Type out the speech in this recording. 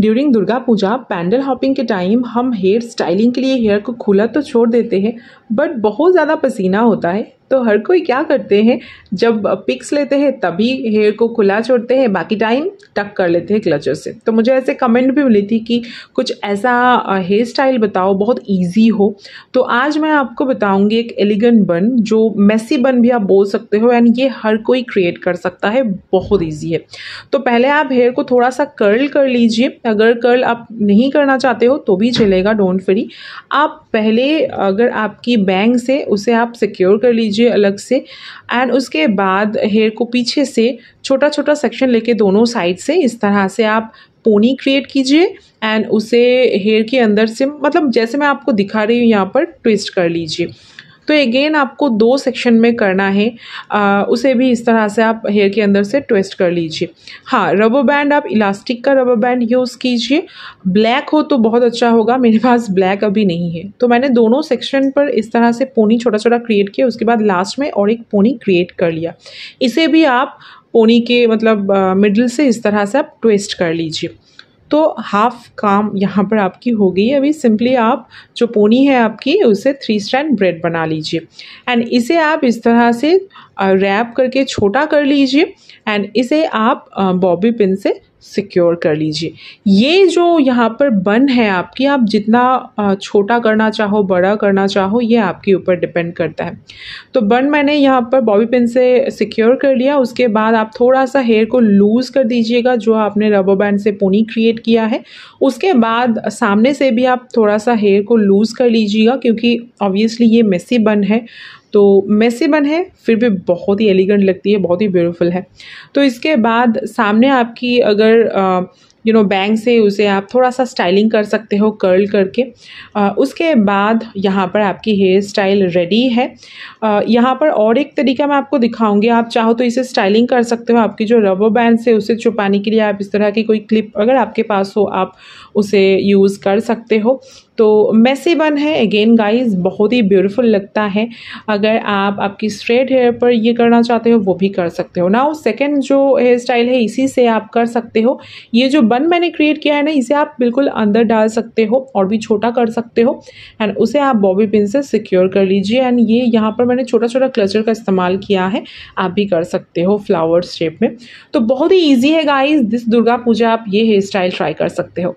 during Durga Puja pandal hopping के time हम hair styling के लिए हेयर को खुला तो छोड़ देते हैं बट बहुत ज़्यादा पसीना होता है तो हर कोई क्या करते हैं जब पिक्स लेते हैं तभी हेयर को खुला छोड़ते हैं बाकी टाइम टक कर लेते हैं क्लचर से तो मुझे ऐसे कमेंट भी मिली थी कि कुछ ऐसा हेयर स्टाइल बताओ बहुत ईजी हो तो आज मैं आपको बताऊँगी एक एलिगेंट बन जो मेसी बन भी आप बोल सकते हो एंड ये हर कोई क्रिएट कर सकता है बहुत ईजी है तो पहले आप हेयर को थोड़ा सा कर्ल कर लीजिए अगर कर्ल आप नहीं करना चाहते हो तो भी चलेगा डोंट फ्री आप पहले अगर आपकी बैंग से उसे आप सिक्योर कर लीजिए लीजिए अलग से एंड उसके बाद हेयर को पीछे से छोटा छोटा सेक्शन लेके दोनों साइड से इस तरह से आप पोनी क्रिएट कीजिए एंड उसे हेयर के अंदर से मतलब जैसे मैं आपको दिखा रही हूँ यहाँ पर ट्विस्ट कर लीजिए तो अगेन आपको दो सेक्शन में करना है आ, उसे भी इस तरह से आप हेयर के अंदर से ट्विस्ट कर लीजिए हाँ रबर बैंड आप इलास्टिक का रबर बैंड यूज़ कीजिए ब्लैक हो तो बहुत अच्छा होगा मेरे पास ब्लैक अभी नहीं है तो मैंने दोनों सेक्शन पर इस तरह से पोनी छोटा छोटा क्रिएट किया उसके बाद लास्ट में और एक पोनी क्रिएट कर लिया इसे भी आप पोनी के मतलब मिडिल से इस तरह से आप ट्विस्ट कर लीजिए तो हाफ काम यहाँ पर आपकी हो गई अभी सिंपली आप जो पोनी है आपकी उसे थ्री स्टैंड ब्रेड बना लीजिए एंड इसे आप इस तरह से रैप करके छोटा कर लीजिए एंड इसे आप बॉबी पिन से सिक्योर कर लीजिए ये जो यहाँ पर बन है आपकी आप जितना छोटा करना चाहो बड़ा करना चाहो ये आपके ऊपर डिपेंड करता है तो बन मैंने यहाँ पर बॉबी पिन से सिक्योर कर लिया उसके बाद आप थोड़ा सा हेयर को लूज़ कर दीजिएगा जो आपने रबर बैंड से पोनी क्रिएट किया है उसके बाद सामने से भी आप थोड़ा सा हेयर को लूज़ कर लीजिएगा क्योंकि ऑब्वियसली ये मेसी बन है तो मेसी बन है फिर भी बहुत ही एलिगेंट लगती है बहुत ही ब्यूटीफुल है तो इसके बाद सामने आपकी अगर यू नो बैंग से उसे आप थोड़ा सा स्टाइलिंग कर सकते हो कर्ल करके आ, उसके बाद यहाँ पर आपकी हेयर स्टाइल रेडी है आ, यहाँ पर और एक तरीका मैं आपको दिखाऊंगी आप चाहो तो इसे स्टाइलिंग कर सकते हो आपकी जो रबर बैंड से उसे छुपाने के लिए आप इस तरह की कोई क्लिप अगर आपके पास हो आप उसे यूज़ कर सकते हो तो मेसी वन है अगेन गाइस बहुत ही ब्यूटीफुल लगता है अगर आप आपकी स्ट्रेट हेयर पर ये करना चाहते हो वो भी कर सकते हो नाउ सेकेंड जो हेयर स्टाइल है इसी से आप कर सकते हो ये जो बन मैंने क्रिएट किया है ना इसे आप बिल्कुल अंदर डाल सकते हो और भी छोटा कर सकते हो एंड उसे आप बॉबी पिन से सिक्योर कर लीजिए एंड ये यहाँ पर मैंने छोटा छोटा क्लचर का इस्तेमाल किया है आप भी कर सकते हो फ्लावर शेप में तो बहुत ही ईजी है गाइज दिस दुर्गा पूजा आप ये हेयर स्टाइल ट्राई कर सकते हो